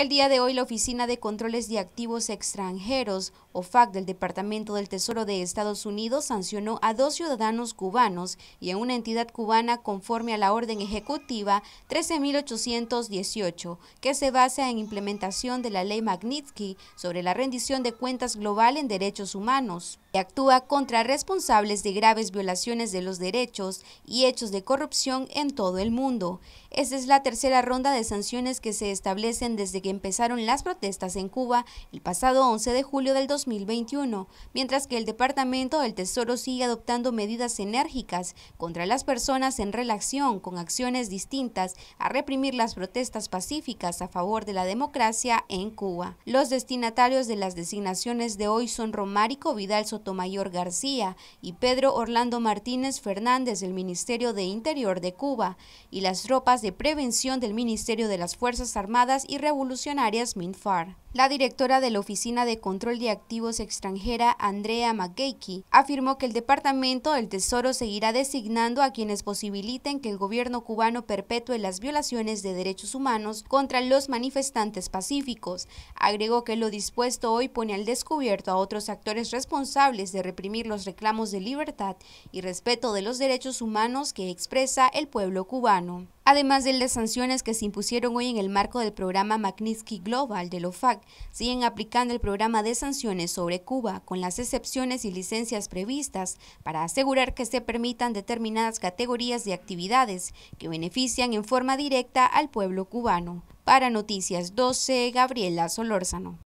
El día de hoy la Oficina de Controles de Activos Extranjeros, OFAC, del Departamento del Tesoro de Estados Unidos sancionó a dos ciudadanos cubanos y a una entidad cubana conforme a la Orden Ejecutiva 13.818, que se basa en implementación de la ley Magnitsky sobre la rendición de cuentas global en derechos humanos, y actúa contra responsables de graves violaciones de los derechos y hechos de corrupción en todo el mundo. Esta es la tercera ronda de sanciones que se establecen desde que empezaron las protestas en Cuba el pasado 11 de julio del 2021, mientras que el Departamento del Tesoro sigue adoptando medidas enérgicas contra las personas en relación con acciones distintas a reprimir las protestas pacíficas a favor de la democracia en Cuba. Los destinatarios de las designaciones de hoy son Romárico Vidal Sotomayor García y Pedro Orlando Martínez Fernández del Ministerio de Interior de Cuba y las tropas de prevención del Ministerio de las Fuerzas Armadas y revolucionarias MINFAR. La directora de la Oficina de Control de Activos Extranjera, Andrea McGakey, afirmó que el Departamento del Tesoro seguirá designando a quienes posibiliten que el gobierno cubano perpetúe las violaciones de derechos humanos contra los manifestantes pacíficos. Agregó que lo dispuesto hoy pone al descubierto a otros actores responsables de reprimir los reclamos de libertad y respeto de los derechos humanos que expresa el pueblo cubano. Además de las sanciones que se impusieron hoy en el marco del programa Magnitsky Global de la OFAC, siguen aplicando el programa de sanciones sobre Cuba con las excepciones y licencias previstas para asegurar que se permitan determinadas categorías de actividades que benefician en forma directa al pueblo cubano. Para Noticias 12, Gabriela Solórzano.